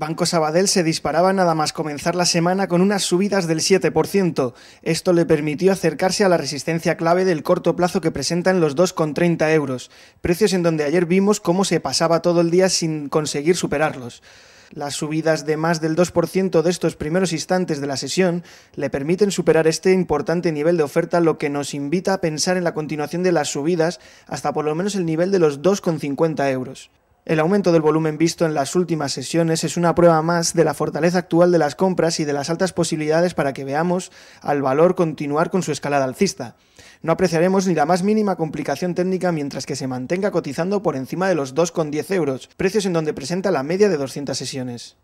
Banco Sabadell se disparaba nada más comenzar la semana con unas subidas del 7%. Esto le permitió acercarse a la resistencia clave del corto plazo que presentan los 2,30 euros, precios en donde ayer vimos cómo se pasaba todo el día sin conseguir superarlos. Las subidas de más del 2% de estos primeros instantes de la sesión le permiten superar este importante nivel de oferta, lo que nos invita a pensar en la continuación de las subidas hasta por lo menos el nivel de los 2,50 euros. El aumento del volumen visto en las últimas sesiones es una prueba más de la fortaleza actual de las compras y de las altas posibilidades para que veamos al valor continuar con su escalada alcista. No apreciaremos ni la más mínima complicación técnica mientras que se mantenga cotizando por encima de los 2,10 euros, precios en donde presenta la media de 200 sesiones.